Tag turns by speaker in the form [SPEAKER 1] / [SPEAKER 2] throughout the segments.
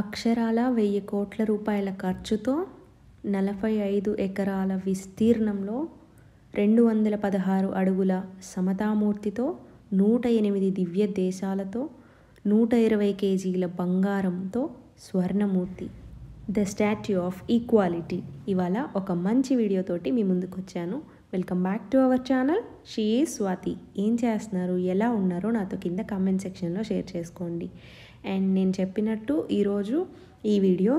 [SPEAKER 1] అక్షరాల వెయ్యి కోట్ల రూపాయల ఖర్చుతో నలభై ఐదు ఎకరాల విస్తీర్ణంలో రెండు వందల పదహారు అడుగుల సమతామూర్తితో నూట ఎనిమిది దివ్య దేశాలతో నూట ఇరవై కేజీల బంగారంతో స్వర్ణమూర్తి ద స్టాట్యూ ఆఫ్ ఈక్వాలిటీ ఇవాళ ఒక మంచి వీడియోతోటి మీ ముందుకు వచ్చాను welcome back to our channel షీ స్వాతి ఏం చేస్తున్నారు ఎలా ఉన్నారో నాతో కింద కామెంట్ సెక్షన్లో షేర్ చేసుకోండి అండ్ నేను చెప్పినట్టు ఈరోజు ఈ వీడియో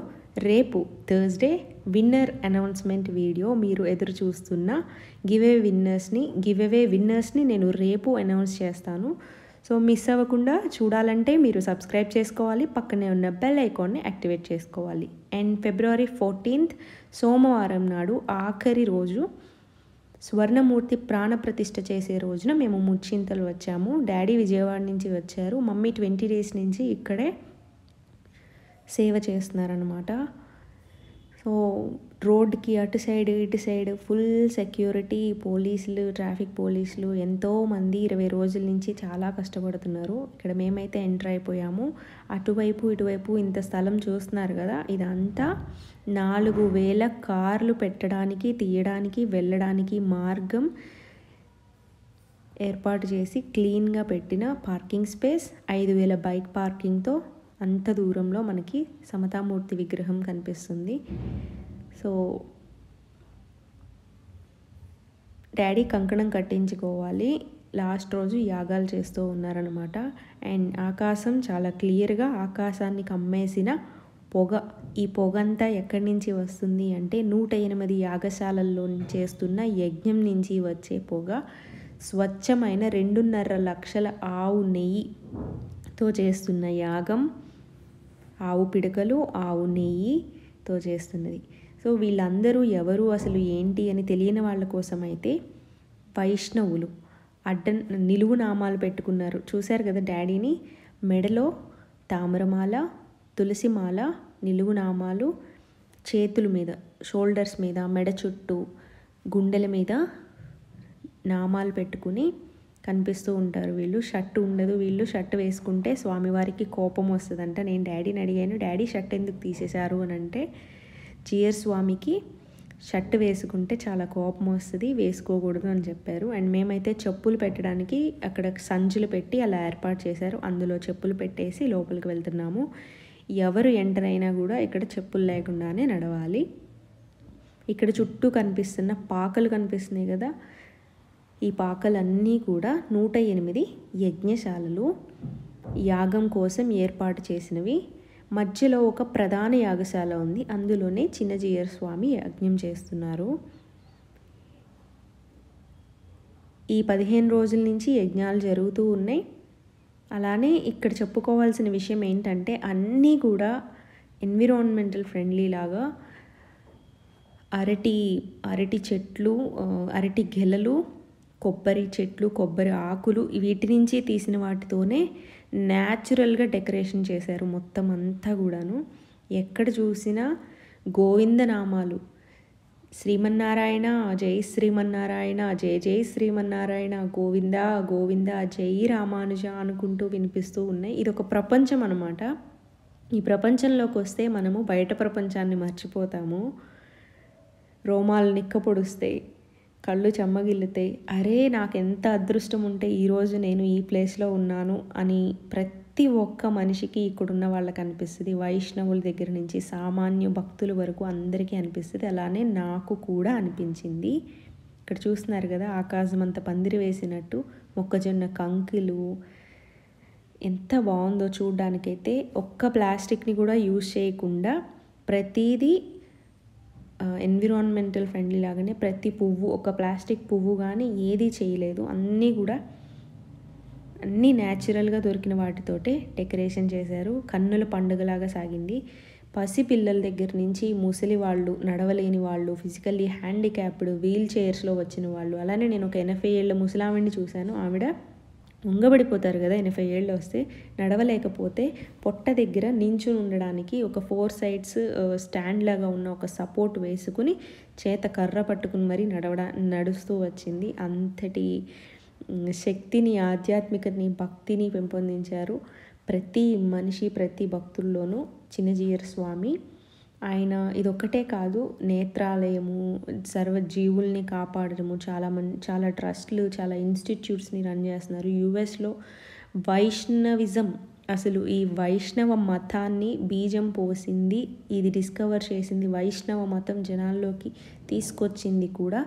[SPEAKER 1] రేపు థర్స్డే విన్నర్ అనౌన్స్మెంట్ వీడియో మీరు ఎదురు చూస్తున్న గివే విన్నర్స్ని గివెవే విన్నర్స్ని నేను రేపు అనౌన్స్ చేస్తాను సో మిస్ అవ్వకుండా చూడాలంటే మీరు సబ్స్క్రైబ్ చేసుకోవాలి పక్కనే ఉన్న బెల్ ఐకాన్ని యాక్టివేట్ చేసుకోవాలి అండ్ ఫిబ్రవరి ఫోర్టీన్త్ సోమవారం నాడు ఆఖరి రోజు స్వర్ణమూర్తి ప్రాణప్రతిష్ఠ చేసే రోజున మేము ముచ్చింతలు వచ్చాము డాడీ విజయవాడ నుంచి వచ్చారు మమ్మీ ట్వంటీ డేస్ నుంచి ఇక్కడే సేవ చేస్తున్నారనమాట సో రోడ్కి అటు సైడ్ ఇటు సైడ్ ఫుల్ సెక్యూరిటీ పోలీసులు ట్రాఫిక్ పోలీసులు ఎంతోమంది ఇరవై రోజుల నుంచి చాలా కష్టపడుతున్నారు ఇక్కడ మేమైతే ఎంటర్ అయిపోయాము అటువైపు ఇటువైపు ఇంత స్థలం చూస్తున్నారు కదా ఇదంతా నాలుగు వేల కార్లు పెట్టడానికి తీయడానికి వెళ్ళడానికి మార్గం ఏర్పాటు చేసి క్లీన్గా పెట్టిన పార్కింగ్ స్పేస్ ఐదు వేల బైక్ పార్కింగ్తో అంత దూరంలో మనకి సమతామూర్తి విగ్రహం కనిపిస్తుంది సో డాడీ కంకణం కట్టించుకోవాలి లాస్ట్ రోజు యాగాలు చేస్తూ ఉన్నారనమాట అండ్ ఆకాశం చాలా క్లియర్గా ఆకాశాన్ని కమ్మేసిన పొగ ఈ పొగంతా ఎక్కడి నుంచి వస్తుంది అంటే నూట ఎనిమిది యాగశాలల్లో చేస్తున్న యజ్ఞం నుంచి వచ్చే పొగ స్వచ్ఛమైన రెండున్నర లక్షల ఆవు నెయ్యితో చేస్తున్న యాగం ఆవు పిడకలు ఆవు నెయ్యితో చేస్తున్నది సో వీళ్ళందరూ ఎవరు అసలు ఏంటి అని తెలియని వాళ్ళ కోసం అయితే వైష్ణవులు అడ్డ నిలువు నామాలు పెట్టుకున్నారు చూశారు కదా డాడీని మెడలో తామరమాల తులసిమాల నిలువు నామాలు చేతుల మీద షోల్డర్స్ మీద మెడ చుట్టూ గుండెల మీద నామాలు పెట్టుకుని కనిపిస్తూ ఉంటారు వీళ్ళు షర్ట్ ఉండదు వీళ్ళు షర్ట్ వేసుకుంటే స్వామివారికి కోపం వస్తుందంట నేను డాడీని అడిగాను డాడీ షర్ట్ ఎందుకు తీసేశారు అని అంటే చియర్ స్వామికి షర్ట్ వేసుకుంటే చాలా కోపం వస్తుంది వేసుకోకూడదు అని చెప్పారు అండ్ మేమైతే చెప్పులు పెట్టడానికి అక్కడ సంచులు పెట్టి అలా ఏర్పాటు చేశారు అందులో చెప్పులు పెట్టేసి లోపలికి వెళ్తున్నాము ఎవరు ఎంటర్ అయినా కూడా ఇక్కడ చెప్పులు లేకుండానే నడవాలి ఇక్కడ చుట్టూ కనిపిస్తున్న పాకలు కనిపిస్తున్నాయి కదా ఈ పాకలన్నీ కూడా నూట ఎనిమిది యజ్ఞశాలలు యాగం కోసం ఏర్పాటు చేసినవి మధ్యలో ఒక ప్రధాన యాగశాల ఉంది అందులోనే చిన్నజీయర్ స్వామి యజ్ఞం చేస్తున్నారు ఈ పదిహేను రోజుల నుంచి యజ్ఞాలు జరుగుతూ ఉన్నాయి అలానే ఇక్కడ చెప్పుకోవాల్సిన విషయం ఏంటంటే అన్నీ కూడా ఎన్విరాన్మెంటల్ ఫ్రెండ్లీ లాగా అరటి అరటి చెట్లు అరటి గెలలు కొబ్బరి చెట్లు కొబ్బరి ఆకులు వీటి నుంచి తీసిన వాటితోనే న్యాచురల్గా డెకరేషన్ చేశారు మొత్తం అంతా కూడాను ఎక్కడ చూసినా గోవిందనామాలు శ్రీమన్నారాయణ జై శ్రీమన్నారాయణ జై జై శ్రీమన్నారాయణ గోవింద గోవింద జై రామానుజ అనుకుంటూ వినిపిస్తూ ఉన్నాయి ఇది ఒక ప్రపంచం అనమాట ఈ ప్రపంచంలోకి వస్తే మనము బయట ప్రపంచాన్ని మర్చిపోతాము రోమాలు నిక్క పొడుస్తాయి కళ్ళు చెమ్మగిల్లుతాయి అరే నాకు ఎంత అదృష్టం ఉంటే ఈరోజు నేను ఈ ప్లేస్లో ఉన్నాను అని ప్రతి ఒక్క మనిషికి ఇక్కడున్న వాళ్ళకి అనిపిస్తుంది వైష్ణవుల దగ్గర నుంచి సామాన్య భక్తుల వరకు అందరికీ అనిపిస్తుంది అలానే నాకు కూడా అనిపించింది ఇక్కడ చూస్తున్నారు కదా ఆకాశం అంత పందిరి వేసినట్టు మొక్కజొన్న కంకులు ఎంత బాగుందో చూడ్డానికైతే ఒక్క ప్లాస్టిక్ని కూడా యూజ్ చేయకుండా ప్రతీదీ ఎన్విరాన్మెంటల్ ఫ్రెండ్లీ లాగానే ప్రతి పువ్వు ఒక ప్లాస్టిక్ పువ్వు కానీ ఏది చేయలేదు అన్నీ కూడా అన్నీ న్యాచురల్గా దొరికిన వాటితోటే డెకరేషన్ చేశారు కన్నుల పండుగలాగా సాగింది పసి పిల్లల దగ్గర నుంచి ముసలి వాళ్ళు నడవలేని వాళ్ళు ఫిజికల్లీ హ్యాండిక్యాప్డ్ వీల్ చైర్స్లో వచ్చిన వాళ్ళు అలానే నేను ఒక ఎనభై ఏళ్ళ ముసలావిడిని చూశాను ఆవిడ ఉంగబడిపోతారు కదా ఎనభై ఏళ్ళు వస్తే నడవలేకపోతే పొట్ట దగ్గర నించుని ఉండడానికి ఒక ఫోర్ సైడ్స్ స్టాండ్ లాగా ఉన్న ఒక సపోర్ట్ వేసుకుని చేత కర్ర పట్టుకుని మరీ నడవడా నడుస్తూ వచ్చింది అంతటి శక్తిని ఆధ్యాత్మికని భక్తిని పెంపొందించారు ప్రతి మనిషి ప్రతి భక్తుల్లోనూ చిన్నజీయర్ స్వామి ఆయన ఇదొక్కటే కాదు నేత్రాలయము సర్వజీవుల్ని కాపాడడము చాలా మంది చాలా ట్రస్ట్లు చాలా ఇన్స్టిట్యూట్స్ని రన్ చేస్తున్నారు యుఎస్లో వైష్ణవిజం అసలు ఈ వైష్ణవ మతాన్ని బీజం పోసింది ఇది డిస్కవర్ చేసింది వైష్ణవ మతం జనాల్లోకి తీసుకొచ్చింది కూడా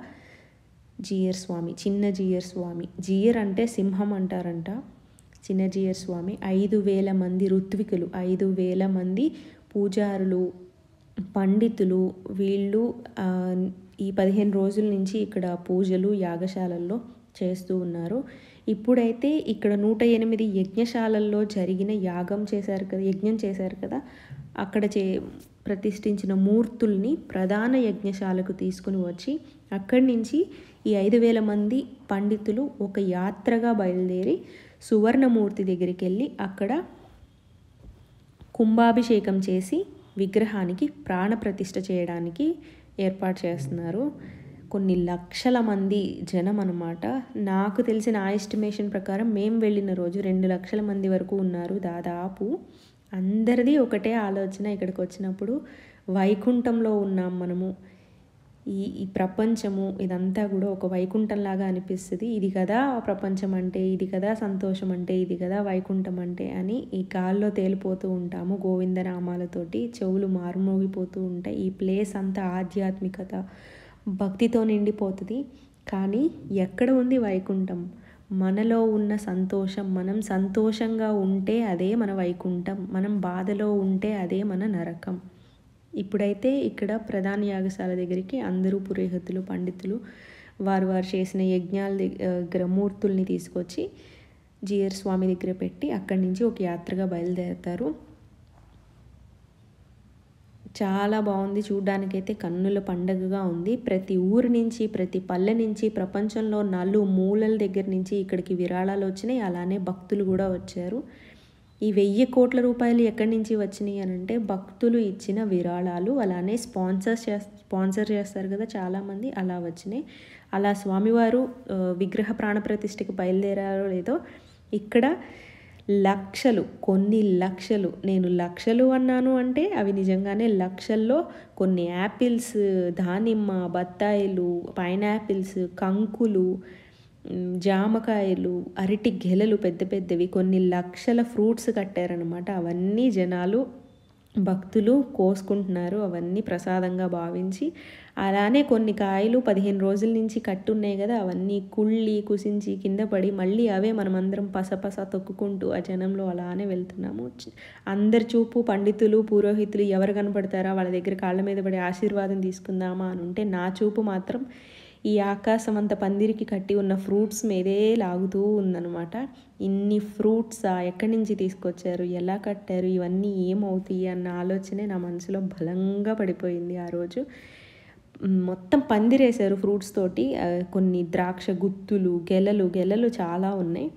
[SPEAKER 1] జియర్ స్వామి చిన్న జీయర్ స్వామి జియర్ అంటే సింహం అంటారంట చిన్న జీయర్ స్వామి ఐదు వేల మంది ఋత్వికులు ఐదు వేల మంది పూజారులు పండితులు వీళ్ళు ఈ పదిహేను రోజుల నుంచి ఇక్కడ పూజలు యాగశాలల్లో చేస్తూ ఉన్నారు ఇప్పుడైతే ఇక్కడ నూట ఎనిమిది యజ్ఞశాలల్లో జరిగిన యాగం చేశారు కదా యజ్ఞం చేశారు కదా అక్కడ చే ప్రతిష్ఠించిన మూర్తుల్ని ప్రధాన యజ్ఞశాలకు తీసుకుని వచ్చి అక్కడి నుంచి ఈ ఐదు వేల మంది పండితులు ఒక యాత్రగా బయలుదేరి సువర్ణమూర్తి దగ్గరికి వెళ్ళి అక్కడ కుంభాభిషేకం చేసి విగ్రహానికి ప్రాణప్రతిష్ఠ చేయడానికి ఏర్పాటు చేస్తున్నారు కొన్ని లక్షల మంది జనం అనమాట నాకు తెలిసిన ఆ ఎస్టిమేషన్ ప్రకారం మేము వెళ్ళిన రోజు రెండు లక్షల మంది వరకు ఉన్నారు దాదాపు అందరిది ఒకటే ఆలోచన ఇక్కడికి వచ్చినప్పుడు వైకుంఠంలో ఉన్నాం మనము ఈ ఈ ప్రపంచము ఇదంతా కూడా ఒక వైకుంఠంలాగా అనిపిస్తుంది ఇది కదా ప్రపంచం అంటే ఇది కదా సంతోషం అంటే ఇది కదా వైకుంఠం అంటే అని ఈ కాల్లో తేలిపోతూ ఉంటాము గోవిందనామాలతోటి చెవులు మారుమోగిపోతూ ఉంటాయి ఈ ప్లేస్ అంతా ఆధ్యాత్మికత భక్తితో నిండిపోతుంది కానీ ఎక్కడ ఉంది వైకుంఠం మనలో ఉన్న సంతోషం మనం సంతోషంగా ఉంటే అదే మన వైకుంఠం మనం బాధలో ఉంటే అదే మన నరకం ఇప్పుడైతే ఇక్కడ ప్రధాన యాగశాల దగ్గరికి అందరూ పురోహితులు పండితులు వారు వారు చేసిన యజ్ఞాల దగ్గర మూర్తుల్ని తీసుకొచ్చి జిఆర్ స్వామి దగ్గర పెట్టి అక్కడి నుంచి ఒక యాత్రగా బయలుదేరతారు చాలా బాగుంది చూడ్డానికైతే కన్నుల పండగగా ఉంది ప్రతి ఊరు నుంచి ప్రతి పల్లె నుంచి ప్రపంచంలో నలు మూలల దగ్గర నుంచి ఇక్కడికి విరాళాలు వచ్చినాయి అలానే భక్తులు కూడా వచ్చారు ఈ వెయ్యి కోట్ల రూపాయలు ఎక్కడి నుంచి వచ్చినాయి అని అంటే భక్తులు ఇచ్చిన విరాళాలు అలానే స్పాన్సర్ స్పాన్సర్స్ స్పాన్సర్ చేస్తారు కదా చాలామంది అలా వచ్చినాయి అలా స్వామివారు విగ్రహ ప్రాణప్రతిష్ఠకి బయలుదేరారో లేదో ఇక్కడ లక్షలు కొన్ని లక్షలు నేను లక్షలు అన్నాను అంటే అవి నిజంగానే లక్షల్లో కొన్ని యాపిల్స్ దానిమ్మ బత్తాయిలు పైనాపిల్స్ కంకులు జామకాయలు అరటి గెలలు పెద్ద పెద్దవి కొన్ని లక్షల ఫ్రూట్స్ కట్టారనమాట అవన్నీ జనాలు భక్తులు కోసుకుంటున్నారు అవన్నీ ప్రసాదంగా భావించి అలానే కొన్ని కాయలు పదిహేను రోజుల నుంచి కట్టున్నాయి కదా అవన్నీ కుళ్ళి కుసించి కింద పడి మళ్ళీ అవే మనమందరం పసపస తొక్కుకుంటూ ఆ జనంలో అలానే వెళ్తున్నాము అందరి చూపు పండితులు పురోహితులు ఎవరు కనపడతారా వాళ్ళ దగ్గర కాళ్ళ మీద పడి ఆశీర్వాదం తీసుకుందామా అని ఉంటే నా చూపు మాత్రం ఈ ఆకాశం అంత పందిరికి కట్టి ఉన్న ఫ్రూట్స్ మీదే లాగుతూ ఉందనమాట ఇన్ని ఫ్రూట్సా ఎక్కడి నుంచి తీసుకొచ్చారు ఎలా కట్టారు ఇవన్నీ ఏమవుతాయి అన్న ఆలోచనే నా మనసులో బలంగా పడిపోయింది ఆ రోజు మొత్తం పందిరేశారు ఫ్రూట్స్ తోటి కొన్ని ద్రాక్ష గుత్తులు గెలలు గెలలు చాలా ఉన్నాయి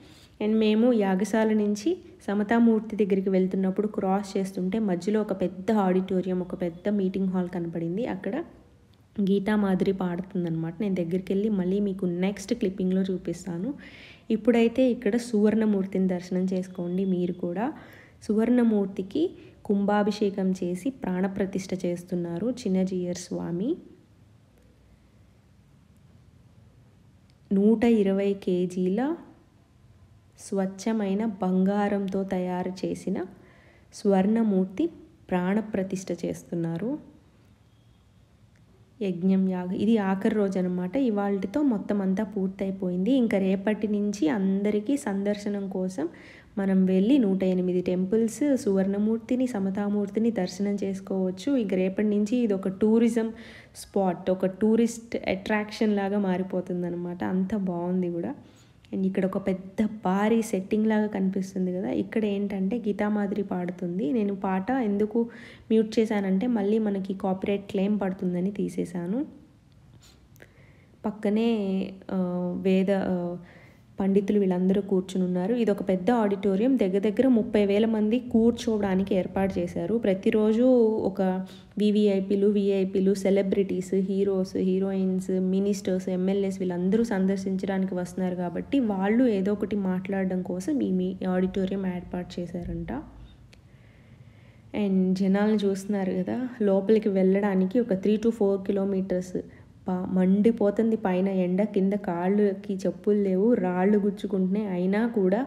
[SPEAKER 1] అండ్ మేము యాగశాల నుంచి సమతామూర్తి దగ్గరికి వెళ్తున్నప్పుడు క్రాస్ చేస్తుంటే మధ్యలో ఒక పెద్ద ఆడిటోరియం ఒక పెద్ద మీటింగ్ హాల్ కనపడింది అక్కడ గీతా మాదిరి పాడుతుందనమాట నేను దగ్గరికి వెళ్ళి మళ్ళీ మీకు నెక్స్ట్ క్లిప్పింగ్లో చూపిస్తాను ఇప్పుడైతే ఇక్కడ సువర్ణమూర్తిని దర్శనం చేసుకోండి మీరు కూడా సువర్ణమూర్తికి కుంభాభిషేకం చేసి ప్రాణప్రతిష్ఠ చేస్తున్నారు చిన్నజీయర్ స్వామి నూట ఇరవై కేజీల స్వచ్ఛమైన బంగారంతో తయారు చేసిన స్వర్ణమూర్తి ప్రాణప్రతిష్ట చేస్తున్నారు యజ్ఞం యాగ ఇది ఆఖరి రోజు అనమాట ఇవాళతో మొత్తం అంతా పూర్తయిపోయింది ఇంకా రేపటి నుంచి అందరికీ సందర్శనం కోసం మనం వెళ్ళి నూట ఎనిమిది టెంపుల్స్ సువర్ణమూర్తిని సమతామూర్తిని దర్శనం చేసుకోవచ్చు ఇక రేపటి నుంచి ఇది ఒక టూరిజం స్పాట్ ఒక టూరిస్ట్ అట్రాక్షన్ లాగా మారిపోతుంది అంత బాగుంది కూడా అండ్ ఇక్కడ ఒక పెద్ద భారీ సెట్టింగ్ లాగా కనిపిస్తుంది కదా ఇక్కడ ఏంటంటే గీతామాదిరి పాడుతుంది నేను పాట ఎందుకు మ్యూట్ చేశానంటే మళ్ళీ మనకి కాపీరైట్ క్లెయిమ్ పడుతుందని తీసేశాను పక్కనే వేద పండితులు వీళ్ళందరూ కూర్చునున్నారు ఇది ఒక పెద్ద ఆడిటోరియం దగ్గర దగ్గర ముప్పై వేల మంది కూర్చోవడానికి ఏర్పాటు చేశారు ప్రతిరోజు ఒక వివిఐపీలు విఐపీలు celebrities heroes heroines ministers MLAs వీళ్ళందరూ సందర్శించడానికి వస్తున్నారు కాబట్టి వాళ్ళు ఏదో ఒకటి మాట్లాడడం కోసం ఈ మీ ఆడిటోరియం ఏర్పాటు చేశారంట అండ్ జనాలను చూస్తున్నారు కదా లోపలికి వెళ్ళడానికి ఒక త్రీ టు ఫోర్ కిలోమీటర్స్ మండిపోతుంది పైన ఎండ కింద కాళ్ళకి చెప్పులు లేవు రాళ్ళు గుచ్చుకుంటున్నాయి అయినా కూడా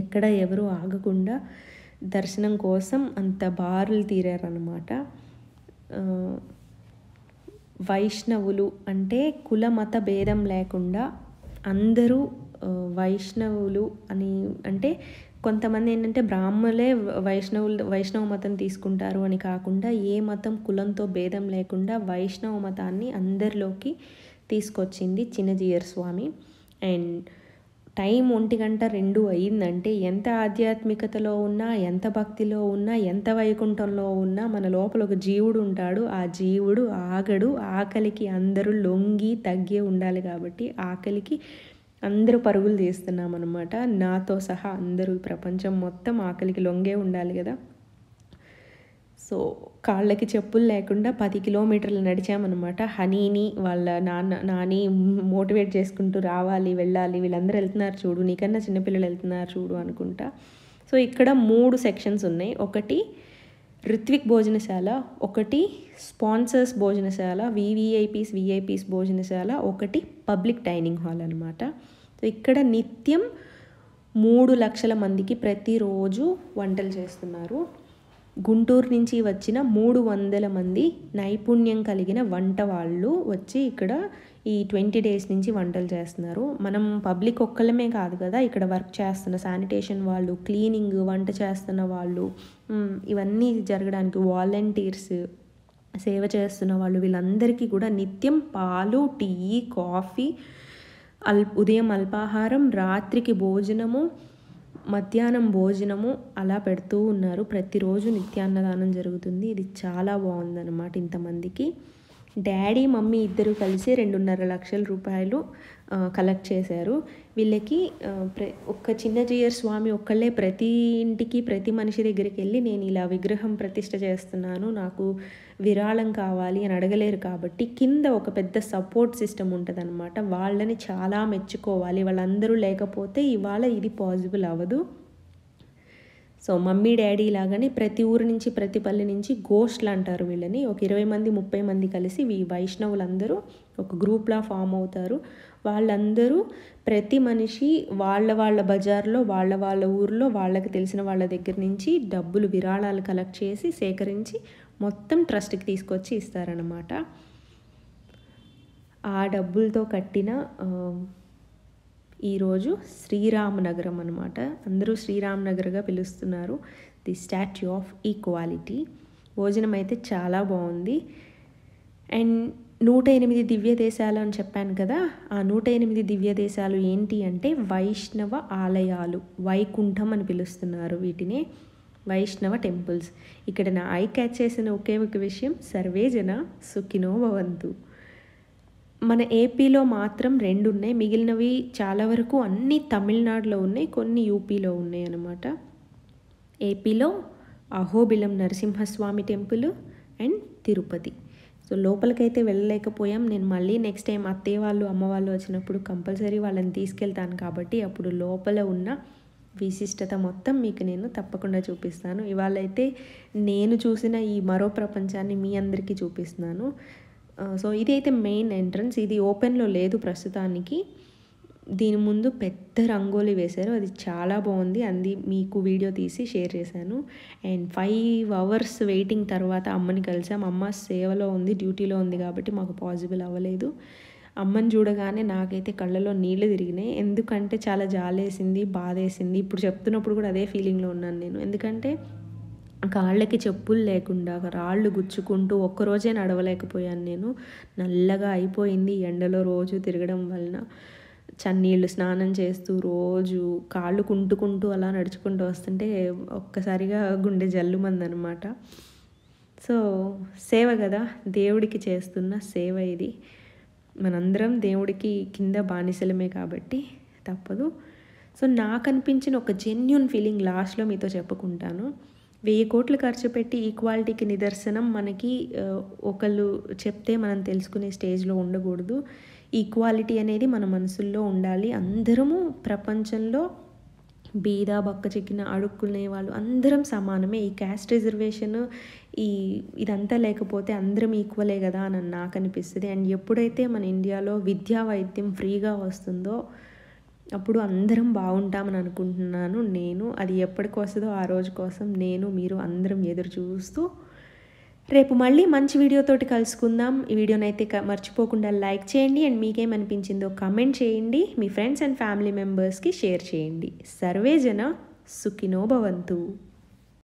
[SPEAKER 1] ఎక్కడ ఎవరు ఆగకుండా దర్శనం కోసం అంత బారులు తీరారనమాట వైష్ణవులు అంటే కుల మత భేదం లేకుండా అందరూ వైష్ణవులు అని అంటే కొంతమంది ఏంటంటే బ్రాహ్మలే వైష్ణవులు వైష్ణవ మతం తీసుకుంటారు అని కాకుండా ఏ మతం కులంతో భేదం లేకుండా వైష్ణవ మతాన్ని అందరిలోకి తీసుకొచ్చింది చిన్నజీయర్ స్వామి అండ్ టైం ఒంటి గంట రెండు అయిందంటే ఎంత ఆధ్యాత్మికతలో ఉన్నా ఎంత భక్తిలో ఉన్నా ఎంత వైకుంఠంలో ఉన్నా మన లోపల ఒక జీవుడు ఉంటాడు ఆ జీవుడు ఆగడు ఆకలికి అందరూ లొంగి తగ్గే ఉండాలి కాబట్టి ఆకలికి అందరూ పరుగులు తీస్తున్నాం అనమాట నాతో సహా అందరూ ప్రపంచం మొత్తం ఆకలికి లొంగే ఉండాలి కదా సో కాళ్ళకి చెప్పులు లేకుండా పది కిలోమీటర్లు నడిచామన్నమాట హనీని వాళ్ళ నాన్న నాని మోటివేట్ చేసుకుంటూ రావాలి వెళ్ళాలి వీళ్ళందరూ వెళ్తున్నారు చూడు నీకన్నా చిన్నపిల్లలు వెళ్తున్నారు చూడు అనుకుంటా సో ఇక్కడ మూడు సెక్షన్స్ ఉన్నాయి ఒకటి రిత్విక్ భోజనశాల ఒకటి స్పాన్సర్స్ భోజనశాల వివిఐపీస్ విఐపీస్ భోజనశాల ఒకటి పబ్లిక్ డైనింగ్ హాల్ అనమాట సో ఇక్కడ నిత్యం మూడు లక్షల మందికి ప్రతిరోజు వంటలు చేస్తున్నారు గుంటూరు నుంచి వచ్చిన మూడు వందల మంది నైపుణ్యం కలిగిన వంట వాళ్ళు వచ్చి ఇక్కడ ఈ ట్వంటీ డేస్ నుంచి వంటలు చేస్తున్నారు మనం పబ్లిక్ ఒక్కళ్ళమే కాదు కదా ఇక్కడ వర్క్ చేస్తున్న శానిటేషన్ వాళ్ళు క్లీనింగ్ వంట చేస్తున్న వాళ్ళు ఇవన్నీ జరగడానికి వాలంటీర్స్ సేవ చేస్తున్న వాళ్ళు వీళ్ళందరికీ కూడా నిత్యం పాలు టీ కాఫీ అల్ ఉదయం అల్పాహారం రాత్రికి భోజనము మధ్యాహ్నం భోజనము అలా పెడుతూ ఉన్నారు ప్రతిరోజు నిత్యాన్నదానం జరుగుతుంది ఇది చాలా బాగుందన్నమాట ఇంతమందికి డాడీ మమ్మీ ఇద్దరు కలిసి రెండున్నర లక్షల రూపాయలు కలెక్ట్ చేశారు వీళ్ళకి ప్ర ఒక్క చిన్నజీయర్ స్వామి ఒక్కళ్ళే ప్రతి ఇంటికి ప్రతి మనిషి దగ్గరికి వెళ్ళి నేను ఇలా విగ్రహం ప్రతిష్ట చేస్తున్నాను నాకు విరాళం కావాలి అని అడగలేరు కాబట్టి కింద ఒక పెద్ద సపోర్ట్ సిస్టమ్ ఉంటుందన్నమాట వాళ్ళని చాలా మెచ్చుకోవాలి వాళ్ళందరూ లేకపోతే ఇవాళ ఇది పాసిబుల్ అవ్వదు సో మమ్మీ డాడీ లాగానే ప్రతి ఊరు నుంచి ప్రతి పల్లె నుంచి గోష్లు అంటారు వీళ్ళని ఒక ఇరవై మంది ముప్పై మంది కలిసి ఈ వైష్ణవులందరూ ఒక గ్రూప్లా ఫామ్ అవుతారు వాళ్ళందరూ ప్రతి మనిషి వాళ్ళ వాళ్ళ బజార్లో వాళ్ళ వాళ్ళ ఊర్లో వాళ్ళకి తెలిసిన వాళ్ళ దగ్గర నుంచి డబ్బులు విరాళాలు కలెక్ట్ చేసి సేకరించి మొత్తం ట్రస్ట్కి తీసుకొచ్చి ఇస్తారనమాట ఆ డబ్బులతో కట్టిన ఈరోజు శ్రీరామనగరం అనమాట అందరూ శ్రీరామనగర్గా పిలుస్తున్నారు ది స్టాట్యూ ఆఫ్ ఈక్వాలిటీ భోజనం అయితే చాలా బాగుంది అండ్ నూట ఎనిమిది దివ్య దేశాలు అని చెప్పాను కదా ఆ నూట ఎనిమిది దివ్య దేశాలు ఏంటి అంటే వైష్ణవ ఆలయాలు వైకుంఠం అని పిలుస్తున్నారు వీటిని వైష్ణవ టెంపుల్స్ ఇక్కడ నా ఐ క్యాచ్ చేసిన ఒకే ఒక విషయం సర్వే జన సుఖినో భవంతు మన ఏపీలో మాత్రం రెండు ఉన్నాయి మిగిలినవి చాలా వరకు అన్ని తమిళనాడులో ఉన్నాయి కొన్ని యూపీలో ఉన్నాయి అన్నమాట ఏపీలో Ahobilam Narasimhaswamy temple and Tirupati so లోపలికైతే వెళ్ళలేకపోయాం నేను మళ్ళీ నెక్స్ట్ టైం అత్తయ్య వాళ్ళు అమ్మ వాళ్ళు వచ్చినప్పుడు కంపల్సరీ వాళ్ళని తీసుకెళ్తాను కాబట్టి అప్పుడు లోపల ఉన్న విశిష్టత మొత్తం మీకు నేను తప్పకుండా చూపిస్తాను ఇవాళ అయితే నేను చూసిన ఈ మరో ప్రపంచాన్ని మీ అందరికీ చూపిస్తున్నాను సో ఇదైతే మెయిన్ ఎంట్రన్స్ ఇది ఓపెన్లో లేదు ప్రస్తుతానికి దీని ముందు పెద్ద రంగోలీ వేశారు అది చాలా బాగుంది అంది మీకు వీడియో తీసి షేర్ చేశాను అండ్ ఫైవ్ అవర్స్ వెయిటింగ్ తర్వాత అమ్మని కలిసాం అమ్మ సేవలో ఉంది డ్యూటీలో ఉంది కాబట్టి మాకు పాజిబుల్ అవ్వలేదు అమ్మని చూడగానే నాకైతే కళ్ళలో నీళ్లు తిరిగినాయి ఎందుకంటే చాలా జాలేసింది బాధేసింది ఇప్పుడు చెప్తున్నప్పుడు కూడా అదే ఫీలింగ్లో ఉన్నాను నేను ఎందుకంటే కాళ్ళకి చెప్పులు లేకుండా రాళ్ళు గుచ్చుకుంటూ ఒక్కరోజే నడవలేకపోయాను నేను నల్లగా అయిపోయింది ఎండలో రోజు తిరగడం వలన చన్నీళ్ళు స్నానం చేస్తూ రోజు కాళ్ళు కుంటుకుంటూ అలా నడుచుకుంటూ వస్తుంటే ఒక్కసారిగా గుండె జల్లుమందనమాట సో సేవ కదా దేవుడికి చేస్తున్న సేవ ఇది మనందరం దేవుడికి కింద బానిసలమే కాబట్టి తప్పదు సో నాకు అనిపించిన ఒక జెన్యున్ ఫీలింగ్ లాస్ట్లో మీతో చెప్పుకుంటాను వెయ్యి కోట్లు ఖర్చు పెట్టి ఈక్వాలిటీకి నిదర్శనం మనకి ఒకళ్ళు చెప్తే మనం తెలుసుకునే స్టేజ్లో ఉండకూడదు ఈక్వాలిటీ అనేది మన మనసుల్లో ఉండాలి అందరము ప్రపంచంలో బీద బక్క చెక్కిన అడుక్కునే వాళ్ళు అందరం సమానమే ఈ క్యాస్ట్ రిజర్వేషన్ ఈ ఇదంతా లేకపోతే అందరం ఈక్వలే కదా అని నాకు అనిపిస్తుంది అండ్ ఎప్పుడైతే మన ఇండియాలో విద్యా వైద్యం ఫ్రీగా వస్తుందో అప్పుడు అందరం బాగుంటామని అనుకుంటున్నాను నేను అది ఎప్పటికి వస్తుందో ఆ రోజు కోసం నేను మీరు అందరం ఎదురు చూస్తూ రేపు మళ్ళీ మంచి వీడియోతోటి కలుసుకుందాం ఈ వీడియోనైతే మర్చిపోకుండా లైక్ చేయండి అండ్ మీకేమనిపించిందో కమెంట్ చేయండి మీ ఫ్రెండ్స్ అండ్ ఫ్యామిలీ మెంబర్స్కి షేర్ చేయండి సర్వేజన సుఖినోభవంతు